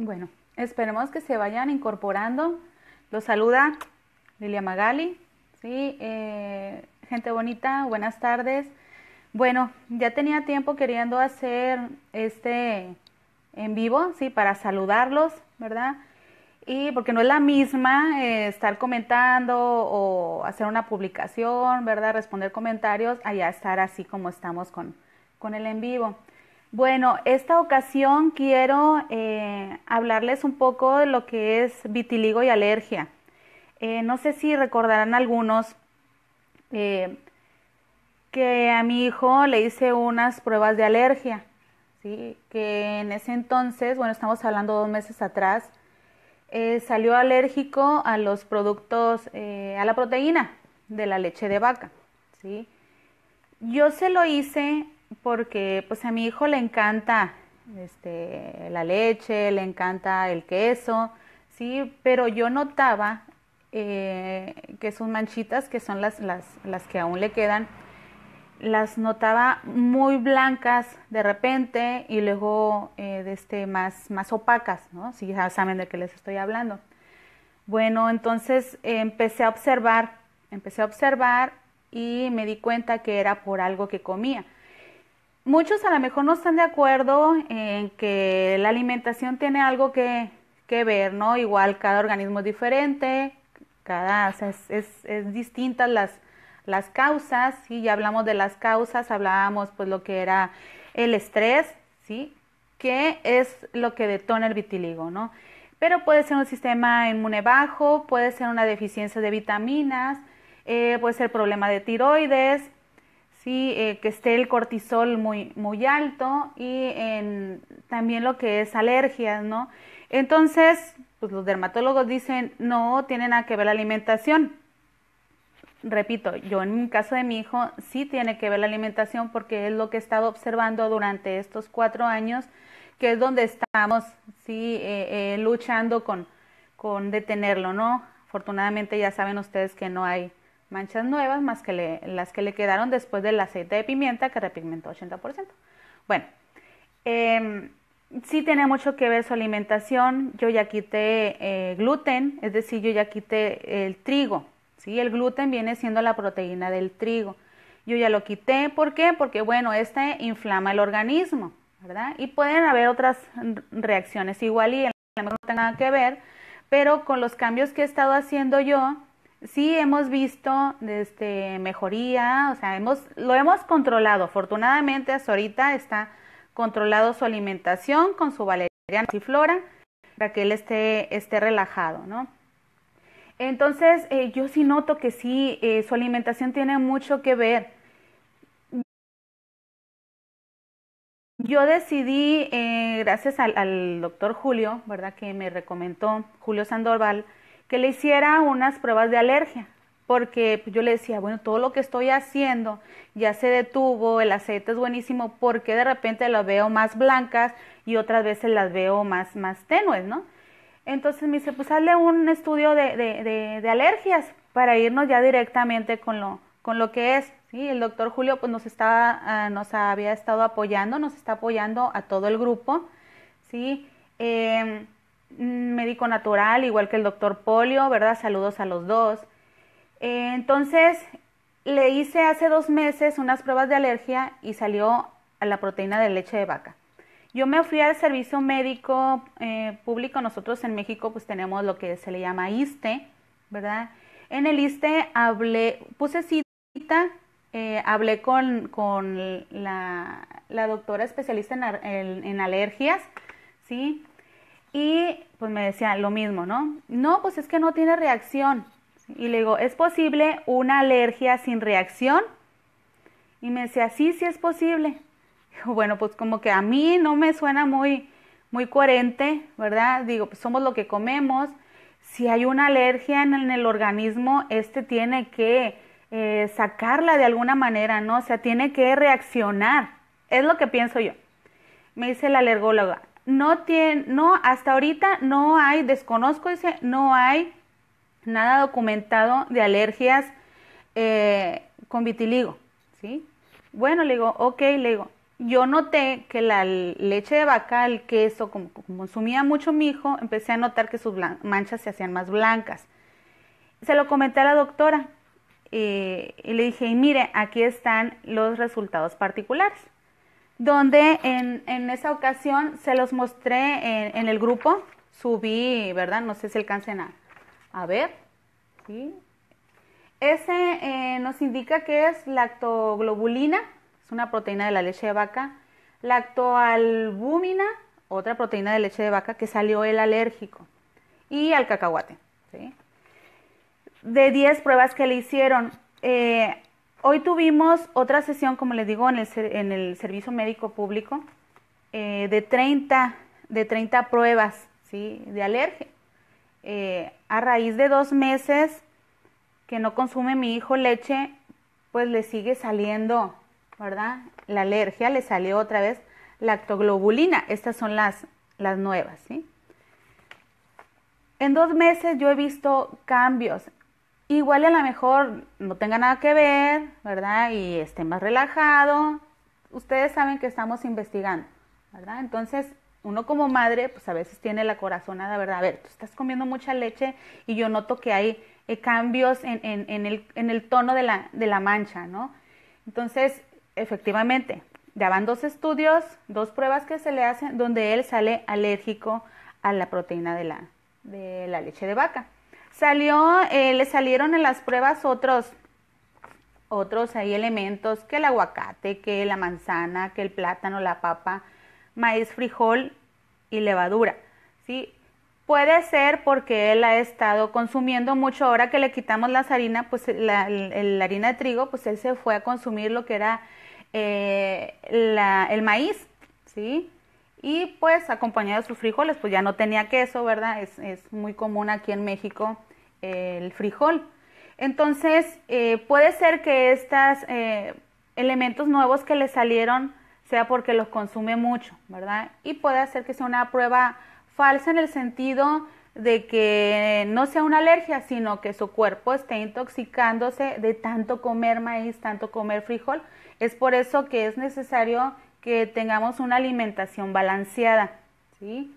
Bueno, esperemos que se vayan incorporando. Los saluda Lilia Magali. Sí, eh, gente bonita, buenas tardes. Bueno, ya tenía tiempo queriendo hacer este en vivo, sí, para saludarlos, ¿verdad? Y porque no es la misma eh, estar comentando o hacer una publicación, ¿verdad? Responder comentarios, allá estar así como estamos con, con el en vivo. Bueno, esta ocasión quiero eh, hablarles un poco de lo que es vitiligo y alergia. Eh, no sé si recordarán algunos eh, que a mi hijo le hice unas pruebas de alergia, ¿sí? que en ese entonces, bueno, estamos hablando dos meses atrás, salió alérgico a los productos, a la proteína de la leche de vaca. ¿sí? Yo se lo hice porque pues a mi hijo le encanta este, la leche, le encanta el queso, sí, pero yo notaba eh, que sus manchitas, que son las, las, que aún le quedan, las notaba muy blancas de repente y luego eh, de este, más, más opacas, ¿no? Si ya saben de qué les estoy hablando. Bueno, entonces empecé a observar, empecé a observar y me di cuenta que era por algo que comía. Muchos a lo mejor no están de acuerdo en que la alimentación tiene algo que, ver, ¿no? Igual cada organismo es diferente, cada, es, es, distintas las, las causas, ¿sí? Ya hablamos de las causas, hablábamos pues lo que era el estrés, ¿sí? Que es lo que detona el vitiligo, ¿no? Pero puede ser un sistema inmune bajo, puede ser una deficiencia de vitaminas, eh, puede ser problema de tiroides, eh, que esté el cortisol muy, muy alto y en, también lo que es alergias, ¿no? Entonces, pues los dermatólogos dicen, no tienen nada que ver la alimentación. Repito, yo en el caso de mi hijo sí tiene que ver la alimentación porque es lo que he estado observando durante estos cuatro años, que es donde estamos, sí, eh, eh, luchando con, con detenerlo, ¿no? Afortunadamente ya saben ustedes que no hay manchas nuevas más que las que le quedaron después del aceite de pimienta que repigmentó 80%. Bueno, em, sí tiene mucho que ver su alimentación. Yo ya quité eh, gluten, es decir, yo ya quité el trigo. ¿sí? El gluten viene siendo la proteína del trigo. Yo ya lo quité, ¿por qué? Porque bueno, este inflama el organismo, ¿verdad? Y pueden haber otras reacciones igual y no tenga nada que ver, pero con los cambios que he estado haciendo yo, sí hemos visto este, mejoría, o sea, hemos, lo hemos controlado. Afortunadamente, hasta ahorita está controlado su alimentación con su valeriana y flora para que él esté, esté relajado, ¿no? Entonces, eh, yo sí noto que sí, eh, su alimentación tiene mucho que ver. Yo decidí, eh, gracias al, al, doctor Julio, ¿verdad? Que me recomendó, Julio Sandoval, que le hiciera unas pruebas de alergia, porque yo le decía, bueno, todo lo que estoy haciendo ya se detuvo, el aceite es buenísimo, porque de repente las veo más blancas y otras veces las veo más, más tenues, ¿no? Entonces me dice, pues hazle un estudio de, de, de, alergias para irnos ya directamente con lo, con lo que es. ¿sí? El doctor Julio pues, nos, estaba, ah, nos había estado apoyando, nos está apoyando a todo el grupo. ¿sí? Em, médico natural, igual que el doctor Polio, ¿verdad? Saludos a los dos. Eh, entonces, le hice hace dos meses unas pruebas de alergia y salió a la proteína de leche de vaca. Yo me fui al servicio médico eh, público, nosotros en México pues tenemos lo que se le llama ISTE, ¿verdad? En el ISTE hablé, puse cita, eh, hablé con, con la, doctora especialista en alergias, ¿sí? Y pues me decía lo mismo, ¿no? No, pues es que no tiene reacción. Y le digo, ¿es posible una alergia sin reacción? Y me decía, sí, sí es posible. bueno, pues como que a mí no me suena muy, muy coherente, ¿verdad? Digo, pues somos lo que comemos. Si hay una alergia en el, organismo, este tiene que eh, sacarla de alguna manera, ¿no? O sea, tiene que reaccionar. Es lo que pienso yo. Me dice la alergóloga, no tiene, no, hasta ahorita no hay, desconozco, dice, no hay nada documentado de alergias eh, con vitiligo, ¿sí? Bueno, le digo, ok, le digo, yo noté que la leche de vaca, el queso, como, consumía mucho mi hijo, empecé a notar que sus manchas se hacían más blancas. Se lo comenté a la doctora eh, y le dije, y mire, aquí están los resultados particulares donde en, esa ocasión se los mostré en, el grupo, subí, ¿verdad? No sé si alcancen a, a ver, ¿sí? Ese eh, nos indica que es lactoglobulina, es una proteína de la leche de vaca, lactoalbúmina, otra proteína de leche de vaca que salió el alérgico, y al cacahuate. ¿sí? De 10 pruebas que le hicieron, eh, Hoy tuvimos otra sesión, como les digo, en el, Servicio Médico Público eh, de, 30, de 30 pruebas ¿sí? de alergia. Eh, a raíz de dos meses que no consume mi hijo leche, pues le sigue saliendo, ¿verdad? La alergia le salió otra vez lactoglobulina. Estas son las, las nuevas, ¿sí? En dos meses yo he visto cambios Igual a lo mejor no tenga nada que ver, ¿verdad? Y esté más relajado. Ustedes saben que estamos investigando, ¿verdad? Entonces, uno como madre, pues a veces tiene la corazonada, ¿verdad? A ver, tú estás comiendo mucha leche y yo noto que hay eh, cambios en, el, en, el, tono de la, mancha, ¿no? Entonces, efectivamente, ya van dos estudios, dos pruebas que se le hacen donde él sale alérgico a la proteína de la, de la leche de vaca. Salió, eh, le salieron en las pruebas otros, otros ahí elementos, que el aguacate, que la manzana, que el plátano, la papa, maíz, frijol y levadura, ¿sí? Puede ser porque él ha estado consumiendo mucho. Ahora que le quitamos las harinas, pues la, harina de trigo, pues él se fue a consumir lo que era eh, el maíz, ¿sí? Y pues acompañado de sus frijoles, pues ya no tenía queso, ¿verdad? Es, es muy común aquí en México el frijol. Entonces, eh, puede ser que estos eh, elementos nuevos que le salieron sea porque los consume mucho, ¿verdad? Y puede ser que sea una prueba falsa en el sentido de que no sea una alergia, sino que su cuerpo esté intoxicándose de tanto comer maíz, tanto comer frijol. Es por eso que es necesario que tengamos una alimentación balanceada, ¿sí?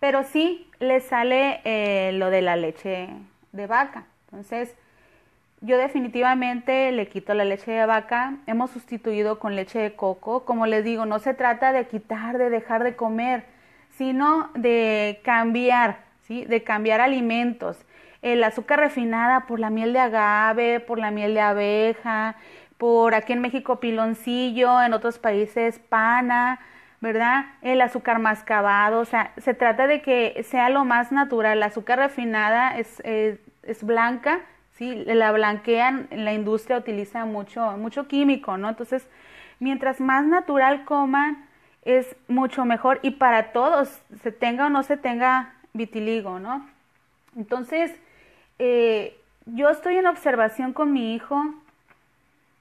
Pero sí le sale eh, lo de la leche de vaca. Entonces, yo definitivamente le quito la leche de vaca, hemos sustituido con leche de coco. Como les digo, no se trata de quitar, de dejar de comer, sino de cambiar, ¿sí? De cambiar alimentos. El azúcar refinada por la miel de agave, por la miel de abeja, por aquí en México piloncillo, en otros países pana, ¿verdad? El azúcar mascabado, o sea, se trata de que sea lo más natural. el azúcar refinada es, es, blanca, ¿sí? La blanquean, la industria utiliza mucho, mucho químico, ¿no? Entonces, mientras más natural coman, es mucho mejor y para todos, se tenga o no se tenga vitiligo, ¿no? Entonces, eh, yo estoy en observación con mi hijo,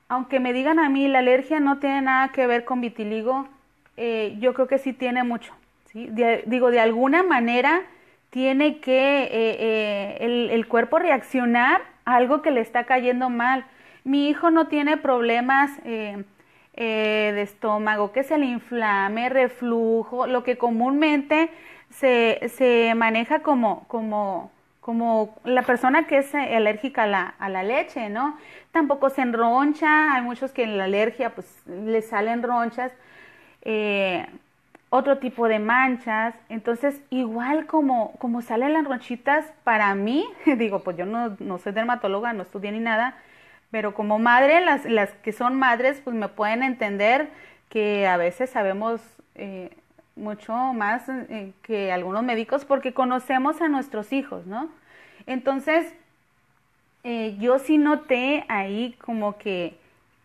aunque me digan a mí, la alergia no tiene nada que ver con vitiligo, eh, yo creo que sí tiene mucho. digo, de alguna manera tiene que eh, eh, el, cuerpo reaccionar a algo que le está cayendo mal. Mi hijo no tiene problemas de estómago, que se le inflame, reflujo, lo que comúnmente se, se maneja como, como, como la persona que es alérgica a la, a la, leche, ¿no? Tampoco se enroncha, hay muchos que en la alergia pues le salen ronchas, eh, otro tipo de manchas. Entonces, igual como, como salen las ronchitas, para mí, digo, pues yo no, soy dermatóloga, no estudié ni nada, pero como madre, las, que son madres, pues me pueden entender que a veces sabemos... Eh, mucho más eh, que algunos médicos porque conocemos a nuestros hijos, ¿no? Entonces, yo sí noté ahí como que,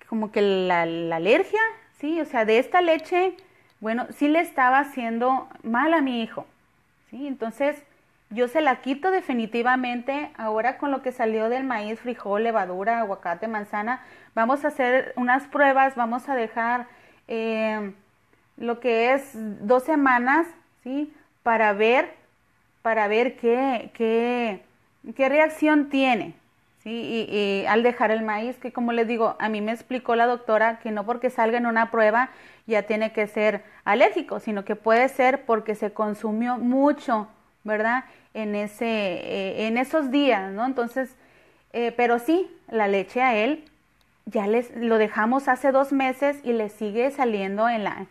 como que la alergia ¿sí? O sea, de esta leche, bueno, sí le estaba haciendo mal a mi hijo, ¿sí? Entonces, yo se la quito definitivamente. Ahora con lo que salió del maíz, frijol, levadura, aguacate, manzana, vamos a hacer unas pruebas, vamos a dejar eh, lo que es dos semanas, ¿sí? Para ver, para ver qué, qué, qué reacción tiene, y, y, al dejar el maíz, que como les digo, a mí me explicó la doctora que no porque salga en una prueba ya tiene que ser alérgico, sino que puede ser porque se consumió mucho, ¿verdad? En, ese, eh, en esos días, ¿no? Entonces, eh, pero sí, la leche a él ya les, lo dejamos hace dos meses y le sigue saliendo en la,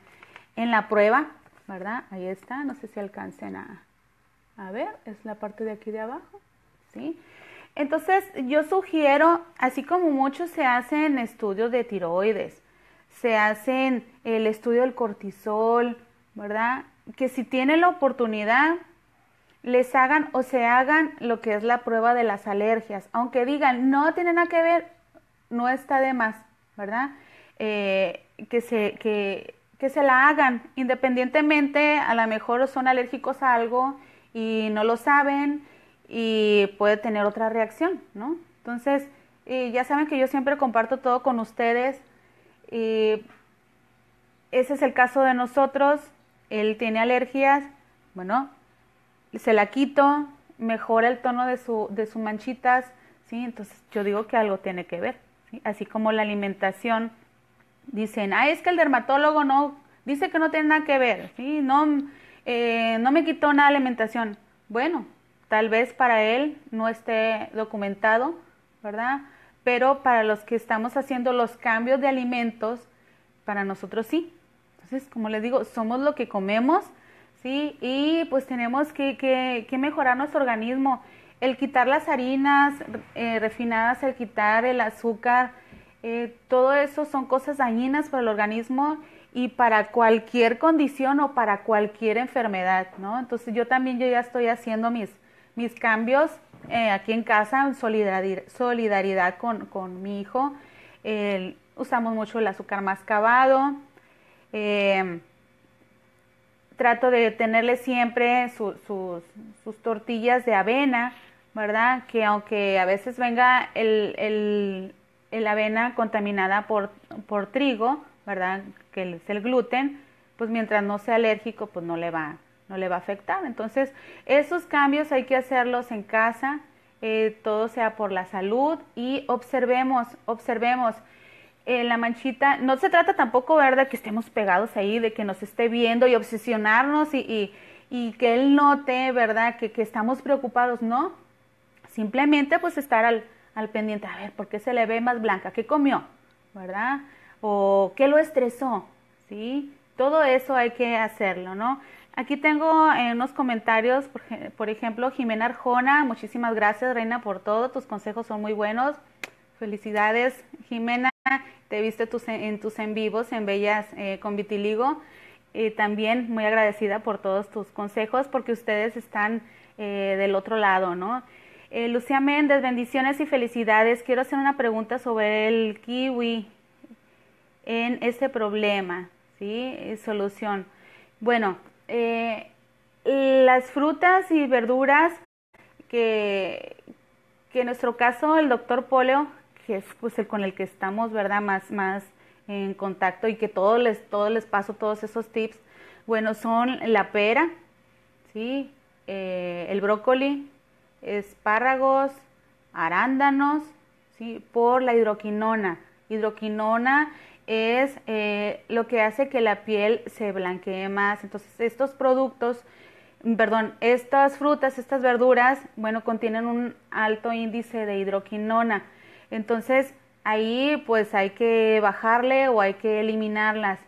en la prueba, ¿verdad? Ahí está, no sé si alcancen a, a ver, es la parte de aquí de abajo, ¿sí? sí entonces yo sugiero, así como muchos se hacen estudios de tiroides, se hacen el estudio del cortisol, ¿verdad? Que si tienen la oportunidad, les hagan o se hagan lo que es la prueba de las alergias. Aunque digan, no tiene nada que ver, no está de más, ¿verdad? Eh, que, se, que, que se la hagan, independientemente, a lo mejor son alérgicos a algo y no lo saben y puede tener otra reacción, ¿no? Entonces, ya saben que yo siempre comparto todo con ustedes y ese es el caso de nosotros, él tiene alergias, bueno, se la quito, mejora el tono de, su, de sus manchitas, ¿sí? Entonces yo digo que algo tiene que ver, así como la alimentación, dicen, ah, es que el dermatólogo no, dice que no tiene nada que ver, ¿sí? No, eh, no me quitó de alimentación, bueno, tal vez para él no esté documentado, ¿verdad? Pero para los que estamos haciendo los cambios de alimentos, para nosotros sí. Entonces, como les digo, somos lo que comemos, ¿sí? Y pues tenemos que, que, mejorar nuestro organismo. El quitar las harinas eh, refinadas, el quitar el azúcar, eh, todo eso son cosas dañinas para el organismo y para cualquier condición o para cualquier enfermedad, ¿no? Entonces yo también yo ya estoy haciendo mis, mis cambios eh, aquí en casa, solidaridad, solidaridad con, mi hijo. usamos mucho el azúcar mascabado. Eh, trato de tenerle siempre sus tortillas de avena, ¿verdad? Que aunque a veces venga el, el, el avena contaminada por, por trigo, ¿verdad? Que es el gluten, pues mientras no sea alérgico, pues no le va no le va a afectar. Entonces, esos cambios hay que hacerlos en casa, eh, todo sea por la salud y observemos, observemos. Eh, la manchita, no se trata tampoco ¿verdad? que estemos pegados ahí, de que nos esté viendo y obsesionarnos y, y, y que él note, ¿verdad? Que, que, estamos preocupados, no. Simplemente pues estar al, al pendiente, a ver, ¿por qué se le ve más blanca? ¿Qué comió? ¿Verdad? ¿O qué lo estresó? ¿Sí? Todo eso hay que hacerlo, ¿no? Aquí tengo eh, unos comentarios, por, ejemplo, Jimena Arjona, muchísimas gracias Reina por todo, tus consejos son muy buenos. Felicidades Jimena, te viste en tus en vivos en Bellas eh, con Vitiligo. también muy agradecida por todos tus consejos porque ustedes están eh, del otro lado, ¿no? Lucía Méndez, bendiciones y felicidades. Quiero hacer una pregunta sobre el kiwi en este problema, ¿sí? Solución. Bueno, eh, las frutas y verduras que, que, en nuestro caso el doctor Poleo, que es pues el con el que estamos, ¿verdad? Más, más en contacto y que todos les, todos les paso todos esos tips. Bueno, son la pera, ¿sí? Eh, el brócoli, espárragos, arándanos, ¿sí? Por la hidroquinona. Hidroquinona es eh, lo que hace que la piel se blanquee más. Entonces, estos productos, perdón, estas frutas, estas verduras, bueno, contienen un alto índice de hidroquinona. Entonces, ahí pues hay que bajarle o hay que eliminarlas.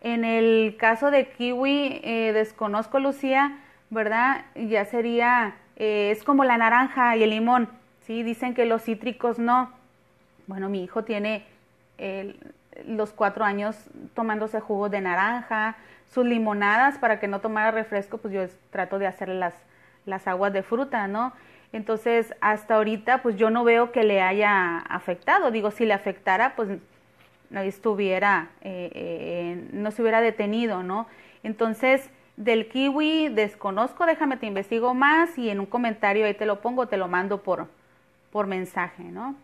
En el caso de kiwi, eh, desconozco Lucía, ¿verdad? Ya sería, eh, es como la naranja y el limón, ¿sí? Dicen que los cítricos no. Bueno, mi hijo tiene el, los cuatro años tomándose jugo de naranja, sus limonadas para que no tomara refresco, pues yo trato de hacerle las, las aguas de fruta, ¿no? Entonces, hasta ahorita, pues yo no veo que le haya afectado. Digo, si le afectara, pues no estuviera, eh, eh, no se hubiera detenido, ¿no? Entonces, del kiwi desconozco, déjame te investigo más y en un comentario ahí te lo pongo, te lo mando por, por mensaje, ¿no?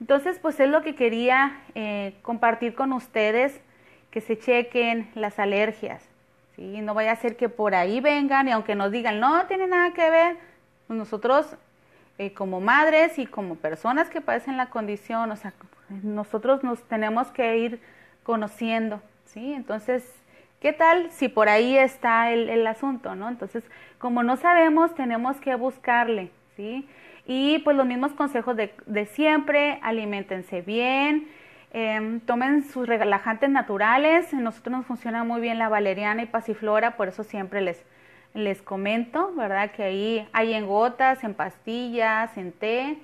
Entonces, pues es lo que quería eh, compartir con ustedes, que se chequen las alergias. ¿sí? No vaya a ser que por ahí vengan y aunque nos digan, no tiene nada que ver, pues, nosotros eh, como madres y como personas que padecen la condición, o sea, nosotros nos tenemos que ir conociendo, ¿sí? Entonces, ¿qué tal si por ahí está el, el asunto, ¿no? Entonces, como no sabemos, tenemos que buscarle, ¿sí? Y pues los mismos consejos de, siempre, alimentense bien, em, tomen sus relajantes naturales. Nosotros nos funciona muy bien la valeriana y pasiflora, por eso siempre les, les comento, ¿verdad? Que ahí hay en gotas, en pastillas, en té.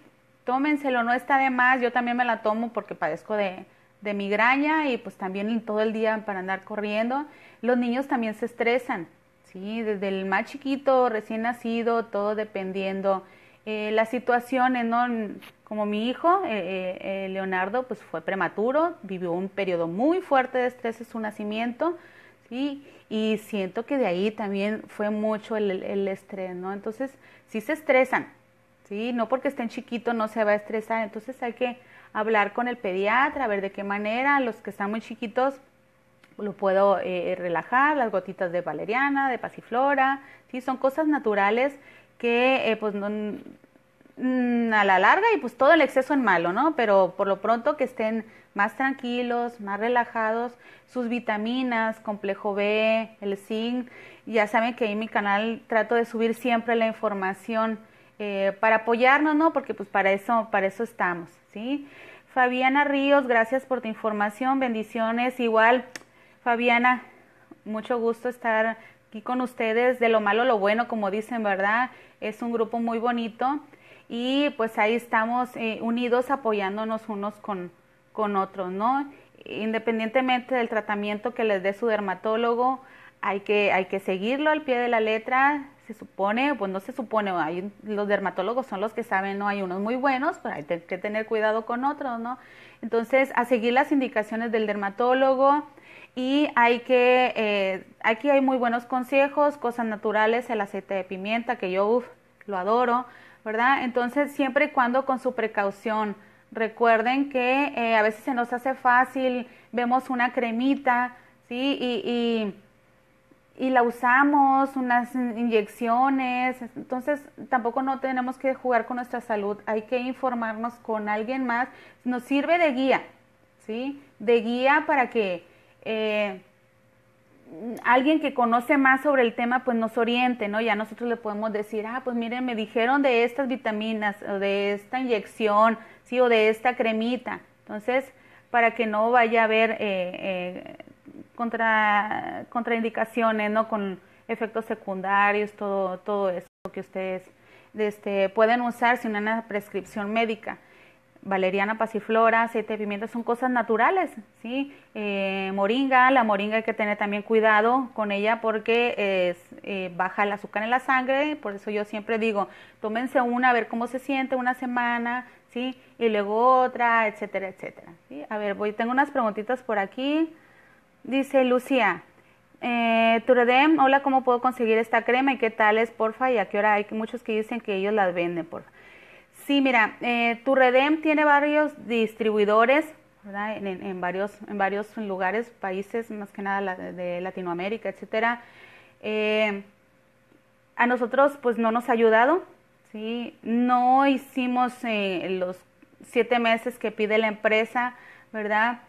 Tómenselo, no está de más. Yo también me la tomo porque padezco de, de migraña y pues también todo el día para andar corriendo. Los niños también se estresan, ¿sí? Desde el más chiquito, recién nacido, todo dependiendo eh, La situación en como mi hijo, eh, eh, Leonardo, pues fue prematuro, vivió un periodo muy fuerte de estrés en su nacimiento, ¿sí? y siento que de ahí también fue mucho el, estrés, ¿no? Entonces, si se estresan, ¿sí? No porque estén chiquitos no se va a estresar, entonces hay que hablar con el pediatra, a ver de qué manera los que están muy chiquitos lo puedo relajar, las gotitas de valeriana, de pasiflora, ¿sí? Son cosas naturales que eh, pues mm, a la larga y pues todo el exceso en malo, ¿no? Pero por lo pronto que estén más tranquilos, más relajados, sus vitaminas, complejo B, el zinc, ya saben que en mi canal trato de subir siempre la información eh, para apoyarnos, ¿no? Porque pues para eso, para eso estamos, ¿sí? Fabiana Ríos, gracias por tu información, bendiciones, igual, Fabiana, mucho gusto estar con ustedes de lo malo lo bueno, como dicen, ¿verdad? Es un grupo muy bonito y pues ahí estamos eh, unidos apoyándonos unos con, con otros, ¿no? Independientemente del tratamiento que les dé su dermatólogo, hay que, hay que seguirlo al pie de la letra, se supone, pues no se supone, hay, los dermatólogos son los que saben, no hay unos muy buenos, pero hay que tener cuidado con otros, ¿no? Entonces, a seguir las indicaciones del dermatólogo, y hay que, eh, aquí hay muy buenos consejos, cosas naturales, el aceite de pimienta, que yo lo adoro, ¿verdad? Entonces, siempre y cuando con su precaución. Recuerden que eh, a veces se nos hace fácil, vemos una cremita, ¿sí? Y, y, y la usamos, unas inyecciones. Entonces, tampoco no tenemos que jugar con nuestra salud, hay que informarnos con alguien más. Nos sirve de guía, ¿sí? De guía para que eh, alguien que conoce más sobre el tema, pues nos oriente, ¿no? Ya nosotros le podemos decir, ah, pues miren, me dijeron de estas vitaminas, o de esta inyección, sí, o de esta cremita. Entonces, para que no vaya a haber eh, eh, contra, contraindicaciones, ¿no? Con efectos secundarios, todo, todo eso que ustedes este, pueden usar sin una prescripción médica valeriana, pasiflora, aceite de son cosas naturales, ¿sí? Eh, moringa, la moringa hay que tener también cuidado con ella porque eh, baja el azúcar en la sangre, por eso yo siempre digo, tómense una a ver cómo se siente una semana, ¿sí? Y luego otra, etcétera, etcétera, A ver, voy, tengo unas preguntitas por aquí. Dice Lucía, eh, hola, ¿cómo puedo conseguir esta crema y qué tal es, porfa? Y a qué hora hay muchos que dicen que ellos las venden, porfa. Sí, mira, eh, tu Redem tiene varios distribuidores ¿verdad? En, varios, en varios lugares, países, más que nada de Latinoamérica, etcétera. Eh, a nosotros pues no nos ha ayudado, ¿sí? no hicimos eh, los siete meses que pide la empresa, ¿verdad?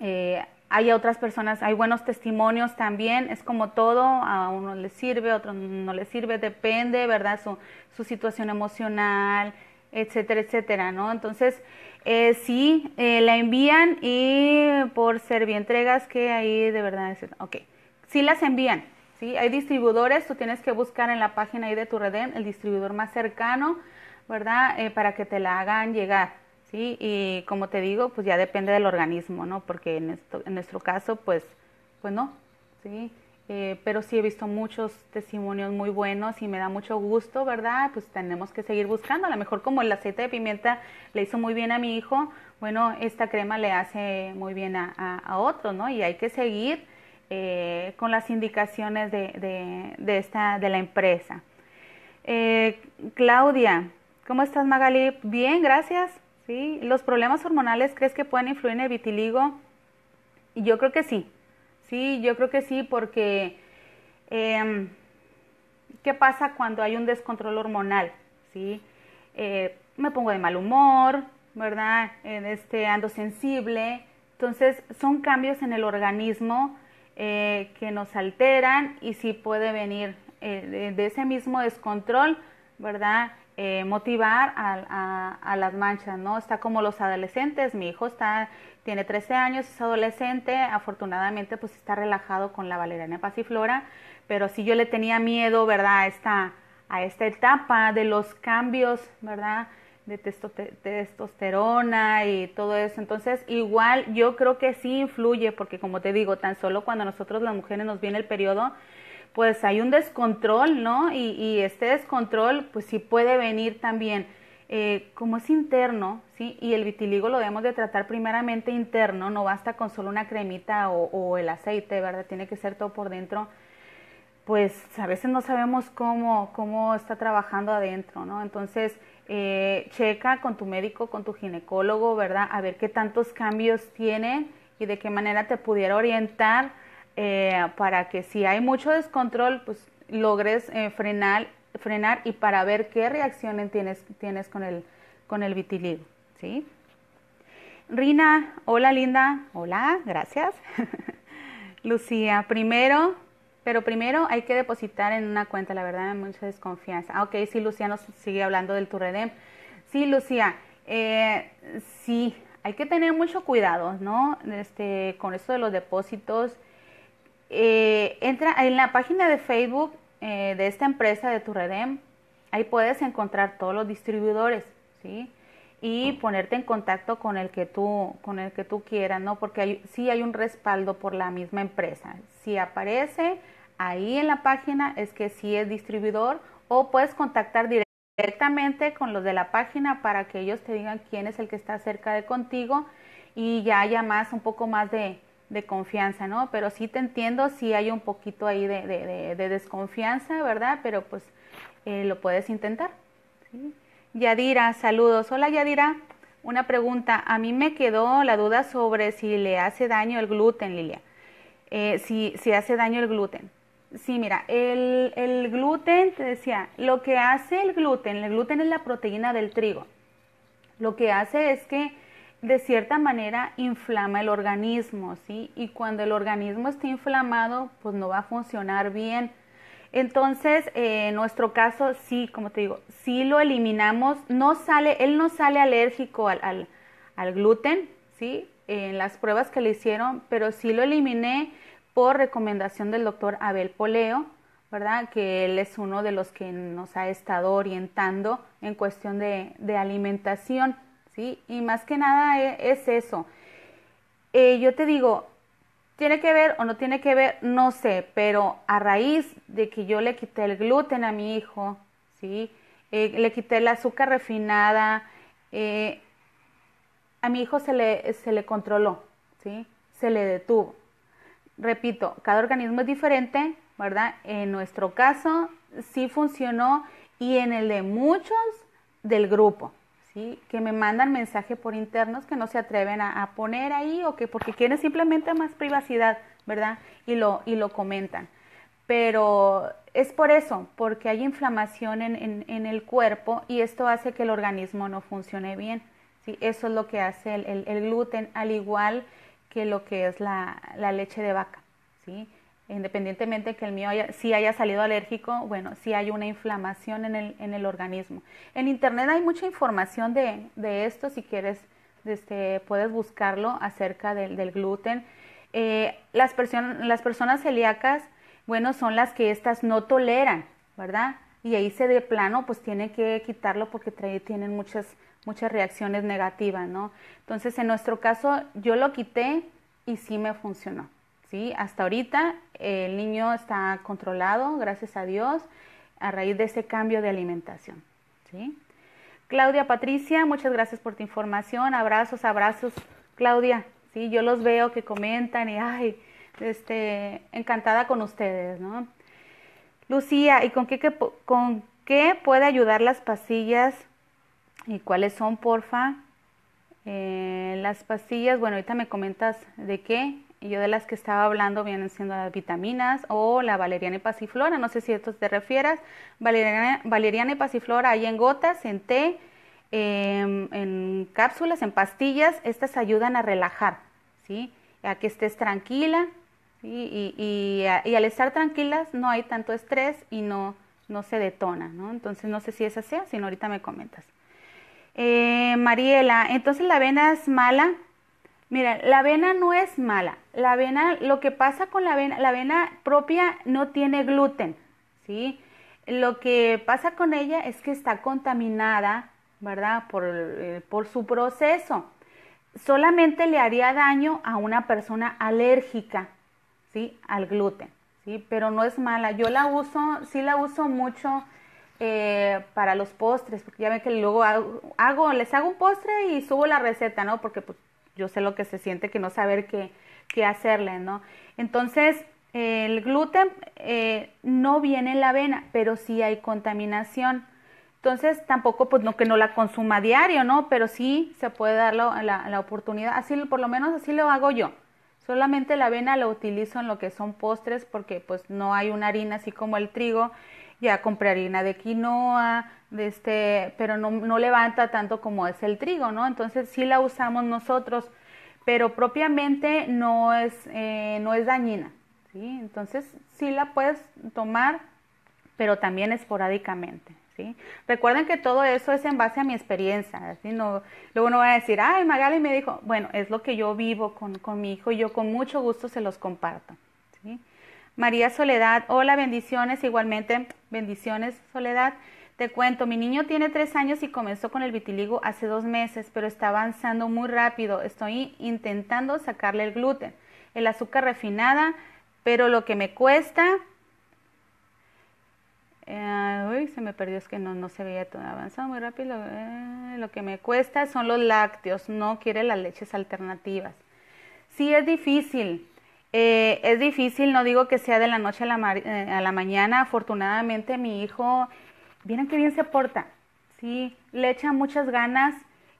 Eh, hay otras personas, hay buenos testimonios también, es como todo, a uno le sirve, a otro no le sirve, depende, ¿verdad? Su, su situación emocional, etcétera, etcétera, ¿no? Entonces, eh, sí, eh, la envían y por ser bien entregas que ahí de verdad, ok, sí las envían, ¿sí? Hay distribuidores, tú tienes que buscar en la página ahí de tu Redem el distribuidor más cercano, ¿verdad? Eh, para que te la hagan llegar, ¿sí? Y como te digo, pues ya depende del organismo, ¿no? Porque en, en nuestro caso, pues, pues no, ¿sí? Eh, pero sí he visto muchos testimonios muy buenos y me da mucho gusto, ¿verdad? Pues tenemos que seguir buscando. A lo mejor como el aceite de pimienta le hizo muy bien a mi hijo, bueno, esta crema le hace muy bien a, a, otro, ¿no? Y hay que seguir eh, con las indicaciones de, de, de, esta, de la empresa. Eh, Claudia, ¿cómo estás Magali? Bien, gracias. ¿Sí? ¿Los problemas hormonales crees que pueden influir en el vitiligo? Yo creo que sí, Sí, yo creo que sí, porque em, ¿qué pasa cuando hay un descontrol hormonal? ¿Sí? Eh, me pongo de mal humor, ¿verdad? este, ando sensible. Entonces, son cambios en el organismo eh, que nos alteran y sí puede venir eh, de ese mismo descontrol, ¿verdad? motivar a, a, las manchas, ¿no? Está como los adolescentes, mi hijo está tiene 13 años, es adolescente, afortunadamente pues está relajado con la valeriana pasiflora, pero si yo le tenía miedo, ¿verdad? A esta, a esta etapa de los cambios, ¿verdad? De testosterona y todo eso. Entonces, igual yo creo que sí influye, porque como te digo, tan solo cuando nosotros las mujeres nos viene el periodo, pues hay un descontrol, ¿no? Y, y este descontrol, pues sí puede venir también eh, como es interno, ¿sí? y el vitiligo lo debemos de tratar primeramente interno, no basta con solo una cremita o, el aceite, ¿verdad? Tiene que ser todo por dentro, pues a veces no sabemos cómo, cómo está trabajando adentro, ¿no? Entonces, eh, checa con tu médico, con tu ginecólogo, ¿verdad? A ver qué tantos cambios tiene y de qué manera te pudiera orientar eh, para que si hay mucho descontrol, pues logres frenar frenar y para ver qué reacciones tienes, tienes con, el, con el vitiligo, ¿sí? Rina, hola linda, hola, gracias. Lucía, primero, pero primero hay que depositar en una cuenta, la verdad, mucha desconfianza. Ah, ok, sí, Lucía nos sigue hablando del Turredem. Sí, Lucía, eh, sí, hay que tener mucho cuidado, ¿no? Este, con esto de los depósitos. Eh, entra en la página de Facebook eh, de esta empresa de tu Redem, ahí puedes encontrar todos los distribuidores, ¿sí? Y ponerte en contacto con el que tú, con el que tú quieras, ¿no? Porque sí hay un respaldo por la misma empresa. Si aparece ahí en la página es que sí es distribuidor o puedes contactar directamente con los de la página para que ellos te digan quién es el que está cerca de contigo y ya haya más, un poco más de, de confianza, ¿no? Pero sí te entiendo, sí hay un poquito ahí de, desconfianza, ¿verdad? Pero pues eh, lo puedes intentar. ¿sí? Yadira, saludos. Hola Yadira, una pregunta. A mí me quedó la duda sobre si le hace daño el gluten, Lilia. Eh, si, si hace daño el gluten. Sí, mira, el, el gluten, te decía, lo que hace el gluten, el gluten es la proteína del trigo. Lo que hace es que de cierta manera inflama el organismo, ¿sí? Y cuando el organismo está inflamado, pues no va a funcionar bien. Entonces, eh, en nuestro caso, sí, como te digo, sí lo eliminamos, no sale, él no sale alérgico al, al, gluten, ¿sí? En las pruebas que le hicieron, pero sí lo eliminé por recomendación del doctor Abel Poleo, ¿verdad? Que él es uno de los que nos ha estado orientando en cuestión de, de alimentación. Y más que nada e, es, eso. Eh, yo te digo, ¿tiene que ver o no tiene que ver? No sé, pero a raíz de que yo le quité el gluten a mi hijo, ¿sí? Eh, le quité el azúcar refinada, eh, a mi hijo se le, se le controló, ¿sí? Se le detuvo. Repito, cada organismo es diferente, ¿verdad? En nuestro caso sí funcionó y en el de muchos del grupo, que me mandan mensaje por internos que no se atreven a, poner ahí o que porque quieren simplemente más privacidad, ¿verdad? Y lo, y lo comentan. Pero es por eso, porque hay inflamación en, en, el cuerpo y esto hace que el organismo no funcione bien. ¿sí? Eso es lo que hace el, el gluten, al igual que lo que es la, la leche de vaca. ¿sí? independientemente que el mío haya, si haya salido alérgico, bueno, si hay una inflamación en el, en el organismo. En internet hay mucha información de, de esto, si quieres, este, puedes buscarlo acerca del, gluten. Eh, las, personas celíacas, bueno, son las que estas no toleran, ¿verdad? Y ahí se de plano, pues tiene que quitarlo porque tienen muchas, muchas reacciones negativas, ¿no? Entonces, en nuestro caso, yo lo quité y sí me funcionó. Hasta ahorita eh, el niño está controlado, gracias a Dios, a raíz de ese cambio de alimentación, Claudia Patricia, muchas gracias por tu información, abrazos, abrazos, Claudia, ¿sí? Yo los veo que comentan y, ay, este, encantada con ustedes, Lucía, ¿y con qué, con puede ayudar las pastillas y cuáles son, porfa? Eh, las pastillas, bueno, ahorita me comentas de qué, y yo de las que estaba hablando vienen siendo las vitaminas o la valeriana y pasiflora, no sé si a esto te refieras. Valeriana, y pasiflora hay en gotas, en té, em, en cápsulas, en pastillas. Estas ayudan a relajar, ¿sí? A que estés tranquila, y, y, al estar tranquilas no hay tanto estrés y no, no se detona, ¿no? Entonces no sé si es así, sino ahorita me comentas. Eh, Mariela, entonces la vena es mala Miren, la avena no es mala. La avena, lo que pasa con la avena, la avena propia no tiene gluten, ¿sí? Lo que pasa con ella es que está contaminada, ¿verdad? Por, eh, su proceso. Solamente le haría daño a una persona alérgica, ¿sí? Al gluten, ¿sí? Pero no es mala. Yo la uso, sí la uso mucho eh, para los postres, porque ya ven que luego hago, hago, les hago un postre y subo la receta, ¿no? Porque pues, yo sé lo que se siente que no saber qué, qué hacerle, ¿no? Entonces, el gluten eh, no viene en la avena, pero sí hay contaminación. Entonces, tampoco, pues, no que no la consuma diario, ¿no? Pero sí se puede dar la, oportunidad. Así, por lo menos así lo hago yo. Solamente la avena la utilizo en lo que son postres porque, pues, no hay una harina así como el trigo ya compré harina de quinoa, este, pero no, no levanta tanto como es el trigo, ¿no? Entonces sí la usamos nosotros, pero propiamente no es, eh, no es dañina, ¿sí? Entonces sí la puedes tomar, pero también esporádicamente. ¿Sí? Recuerden que todo eso es en base a mi experiencia, ¿sí? no, luego no va a decir, ay, Magali me dijo, bueno, es lo que yo vivo con, con mi hijo y yo con mucho gusto se los comparto, ¿sí? María Soledad, hola, bendiciones, igualmente, bendiciones, Soledad. Te cuento, mi niño tiene tres años y comenzó con el vitiligo hace dos meses, pero está avanzando muy rápido. Estoy intentando sacarle el gluten, el azúcar refinada, pero lo que me cuesta... Eh, uy, se me perdió, es que no, no se veía todo avanzado muy rápido. Eh, lo que me cuesta son los lácteos, no quiere las leches alternativas. Sí, es difícil, eh, es difícil, no digo que sea de la noche eh, a la, mañana. Afortunadamente mi hijo, miren qué bien se porta, sí, le echa muchas ganas.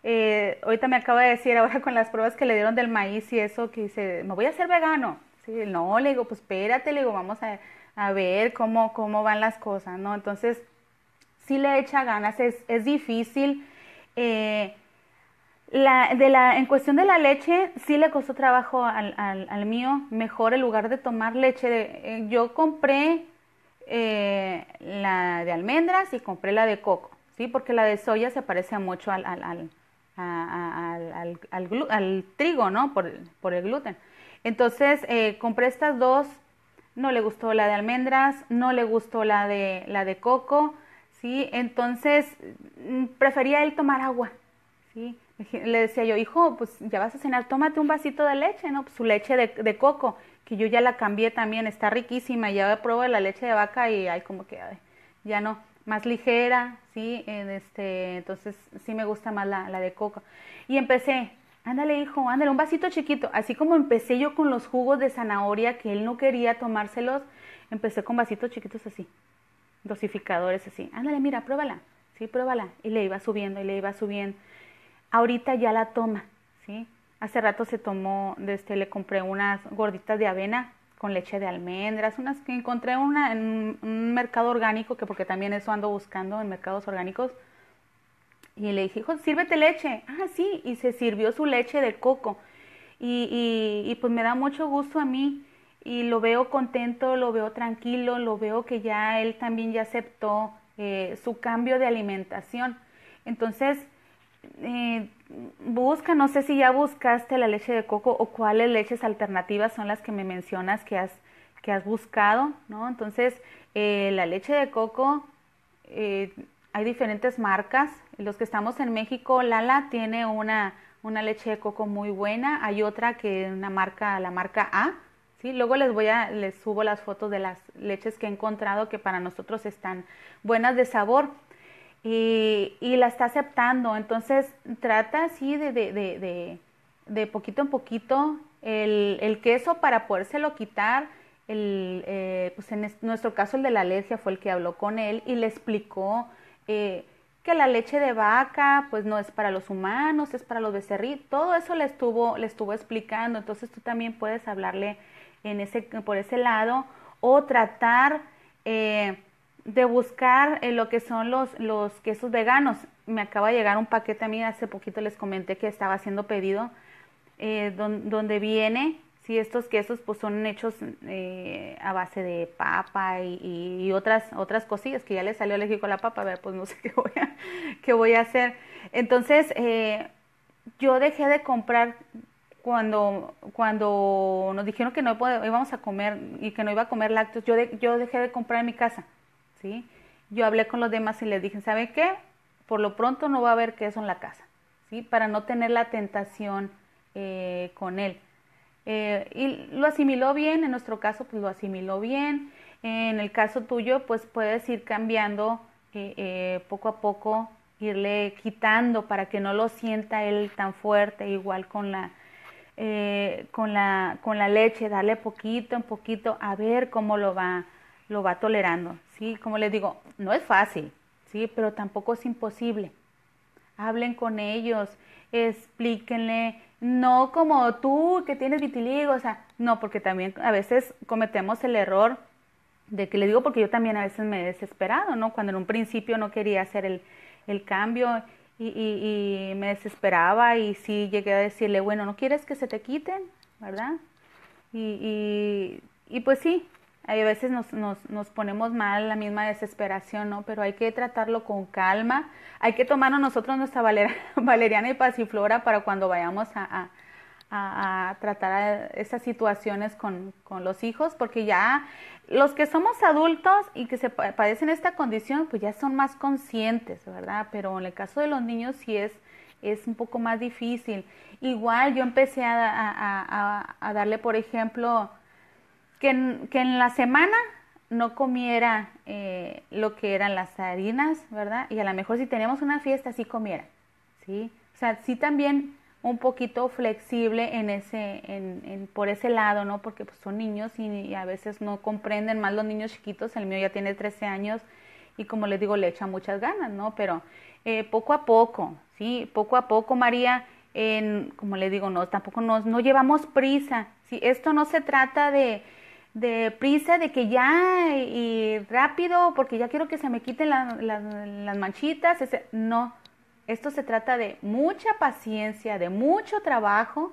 Eh, ahorita me acaba de decir ahora con las pruebas que le dieron del maíz y eso, que dice, me voy a hacer vegano. Sí, no, le digo, pues espérate, le digo, vamos a, a, ver cómo, cómo van las cosas, ¿no? Entonces, sí le echa ganas, es, es difícil. Eh, la, de la, en cuestión de la leche, sí le costó trabajo al, mío. Mejor en lugar de tomar leche, eh, yo compré eh, la de almendras y compré la de coco, ¿sí? Porque la de soya se parece mucho al, trigo, ¿no? Por, por, el gluten. Entonces, eh, compré estas dos. No le gustó la de almendras, no le gustó la de, la de coco, ¿sí? Entonces, mm, prefería él tomar agua, ¿sí? le decía yo, hijo, pues ya vas a cenar, tómate un vasito de leche, ¿no? Pues, su leche de, coco, que yo ya la cambié también, está riquísima, ya pruebo la leche de vaca y hay como que ya no, más ligera, ¿sí? Este, entonces sí me gusta más la, la de coco. Y empecé, ándale hijo, ándale, un vasito chiquito, así como empecé yo con los jugos de zanahoria que él no quería tomárselos, empecé con vasitos chiquitos así, dosificadores así, ándale, mira, pruébala, sí, pruébala, y le iba subiendo, y le iba subiendo ahorita ya la toma, ¿sí? Hace rato se tomó, este, le compré unas gorditas de avena con leche de almendras, unas que encontré una en un mercado orgánico, que porque también eso ando buscando en mercados orgánicos. Y le dije, hijo, sírvete leche. Ah, sí, y se sirvió su leche de coco. Y, pues me da mucho gusto a mí y lo veo contento, lo veo tranquilo, lo veo que ya él también ya aceptó eh, su cambio de alimentación. Entonces, eh, busca, no sé si ya buscaste la leche de coco o cuáles leches alternativas son las que me mencionas que has, que has buscado, ¿no? Entonces, eh, la leche de coco, eh, hay diferentes marcas. Los que estamos en México, Lala tiene una, una leche de coco muy buena. Hay otra que es una marca, la marca A. ¿sí? Luego les voy a, les subo las fotos de las leches que he encontrado que para nosotros están buenas de sabor y, la está aceptando. Entonces trata así de, de, de, de poquito en poquito el, queso para podérselo quitar. El, eh, pues en nuestro caso el de la alergia fue el que habló con él y le explicó eh, que la leche de vaca pues no es para los humanos, es para los becerritos, todo eso le estuvo, le estuvo explicando, entonces tú también puedes hablarle en ese, por ese lado o tratar eh, de buscar eh, lo que son los, los quesos veganos. Me acaba de llegar un paquete a mí, hace poquito les comenté que estaba haciendo pedido, eh, donde viene, si estos quesos pues son hechos eh, a base de papa y, otras, otras cosillas, que ya le salió alérgico a la papa, a ver, pues no sé qué voy a, qué voy a hacer. Entonces, eh, yo dejé de comprar cuando, cuando nos dijeron que no íbamos a comer y que no iba a comer lácteos, yo, yo dejé de comprar en mi casa. Yo hablé con los demás y les dije, ¿sabe qué? Por lo pronto no va a haber queso en la casa, ¿sí? Para no tener la tentación eh, con él. Eh, y lo asimiló bien, en nuestro caso, pues lo asimiló bien. En el caso tuyo, pues puedes ir cambiando eh, poco a poco, irle quitando para que no lo sienta él tan fuerte, igual con la, con la, con la leche, darle poquito en poquito, a ver cómo lo va, lo va tolerando, y Como les digo, no es fácil, ¿sí? Pero tampoco es imposible. Hablen con ellos, explíquenle, no como tú que tienes vitiligo, o sea, no, porque también a veces cometemos el error de que le digo porque yo también a veces me he desesperado, ¿no? Cuando en un principio no quería hacer el, el cambio y, y, me desesperaba y sí llegué a decirle, bueno, ¿no quieres que se te quiten? ¿Verdad? y, y pues sí, a veces nos, nos, ponemos mal, la misma desesperación, ¿no? Pero hay que tratarlo con calma, hay que tomarnos nosotros nuestra valeriana y pasiflora para cuando vayamos a, tratar esas situaciones con, los hijos, porque ya los que somos adultos y que se padecen esta condición, pues ya son más conscientes, ¿verdad? Pero en el caso de los niños sí es es un poco más difícil. Igual yo empecé a, a darle, por ejemplo, que en, la semana no comiera eh, lo que eran las harinas, ¿verdad? Y a lo mejor si tenemos una fiesta, sí comiera, ¿sí? O sea, sí también un poquito flexible en ese, en, en, por ese lado, ¿no? Porque pues, son niños y, a veces no comprenden más los niños chiquitos. El mío ya tiene 13 años y como les digo, le echa muchas ganas, ¿no? Pero eh, poco a poco, ¿sí? Poco a poco, María, en, como le digo, no, tampoco nos, no llevamos prisa, ¿sí? Esto no se trata de de prisa, de que ya y rápido, porque ya quiero que se me quiten las manchitas. no, esto se trata de mucha paciencia, de mucho trabajo,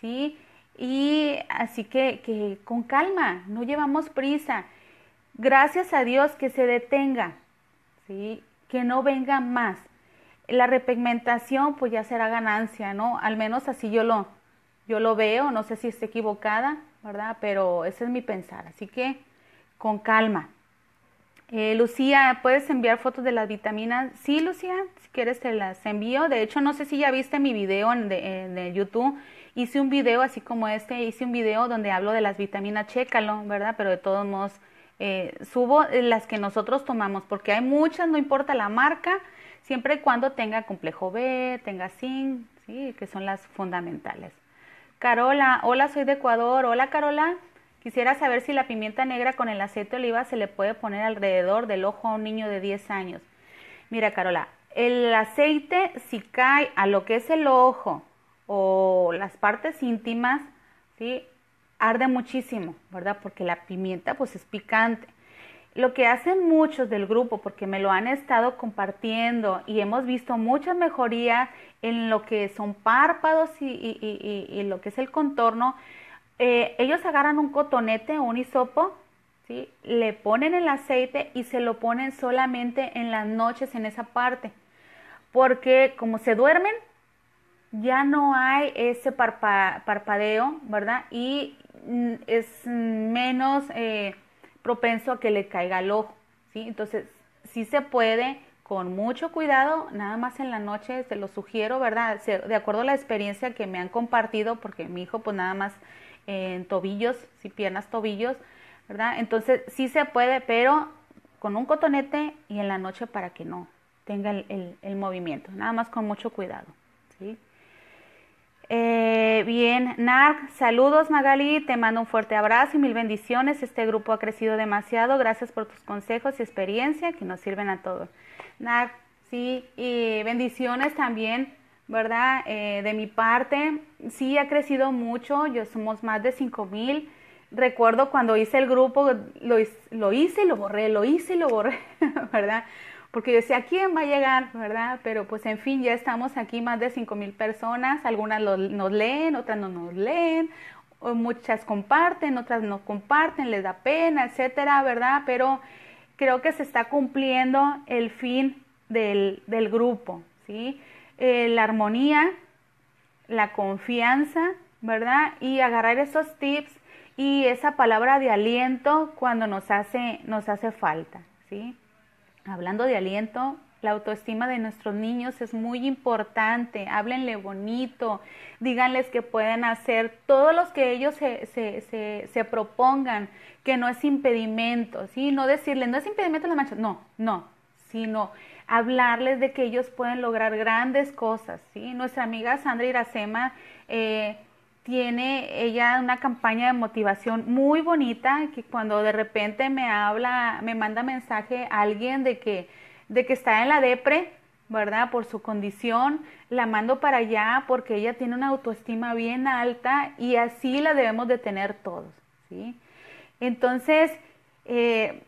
¿sí? Y así que, que con calma, no llevamos prisa. Gracias a Dios que se detenga, ¿sí? Que no venga más. La repigmentación pues ya será ganancia, ¿no? Al menos así yo lo, yo lo veo, no sé si esté equivocada, ¿verdad? Pero ese es mi pensar, así que con calma. Eh, Lucía, ¿puedes enviar fotos de las vitaminas? Sí, Lucía, si quieres te las envío. De hecho, no sé si ya viste mi video en de, YouTube. Hice un video así como este, hice un video donde hablo de las vitaminas, chécalo, ¿verdad? Pero de todos modos, eh, subo las que nosotros tomamos, porque hay muchas, no importa la marca, siempre y cuando tenga complejo B, tenga zinc, ¿sí? que son las fundamentales. Carola, hola, soy de Ecuador. Hola, Carola. Quisiera saber si la pimienta negra con el aceite de oliva se le puede poner alrededor del ojo a un niño de 10 años. Mira, Carola, el aceite si cae a lo que es el ojo o las partes íntimas, ¿sí? arde muchísimo, ¿verdad? Porque la pimienta pues es picante. Lo que hacen muchos del grupo, porque me lo han estado compartiendo y hemos visto mucha mejoría en lo que son párpados y, lo que es el contorno, eh, ellos agarran un cotonete o un hisopo, le ponen el aceite y se lo ponen solamente en las noches en esa parte, porque como se duermen, ya no hay ese parpadeo, ¿verdad? Y mm, es menos... Eh, propenso a que le caiga el ojo, ¿sí? Entonces, sí se puede con mucho cuidado, nada más en la noche, se lo sugiero, ¿verdad? De acuerdo a la experiencia que me han compartido, porque mi hijo pues nada más en tobillos, si sí, piernas, tobillos, ¿verdad? Entonces sí se puede, pero con un cotonete y en la noche para que no tenga el, el movimiento, nada más con mucho cuidado, ¿sí? Eh, bien, Narc, saludos Magali, te mando un fuerte abrazo y mil bendiciones. Este grupo ha crecido demasiado. Gracias por tus consejos y experiencia que nos sirven a todos. Narc, sí, y bendiciones también, ¿verdad? Eh, de mi parte, sí ha crecido mucho. Yo somos más de cinco mil. Recuerdo cuando hice el grupo, lo, lo hice y lo borré, lo hice y lo borré, ¿verdad? porque yo decía, ¿quién va a llegar? ¿Verdad? Pero pues en fin, ya estamos aquí más de 5 mil personas, algunas nos leen, otras no nos leen, muchas comparten, otras no comparten, les da pena, etcétera, ¿verdad? Pero creo que se está cumpliendo el fin del, grupo, ¿sí? Eh, la armonía, la confianza, ¿verdad? Y agarrar esos tips y esa palabra de aliento cuando nos hace, nos hace falta, ¿sí? Hablando de aliento, la autoestima de nuestros niños es muy importante. Háblenle bonito, díganles que pueden hacer todos los que ellos se, propongan, que no es impedimento, ¿sí? No decirle, no es impedimento la mancha no, no, sino hablarles de que ellos pueden lograr grandes cosas, ¿sí? Nuestra amiga Sandra Iracema eh, tiene ella una campaña de motivación muy bonita que cuando de repente me habla, me manda mensaje a alguien de que, de que está en la depre, ¿verdad? Por su condición, la mando para allá porque ella tiene una autoestima bien alta y así la debemos de tener todos, ¿sí? Entonces, eh,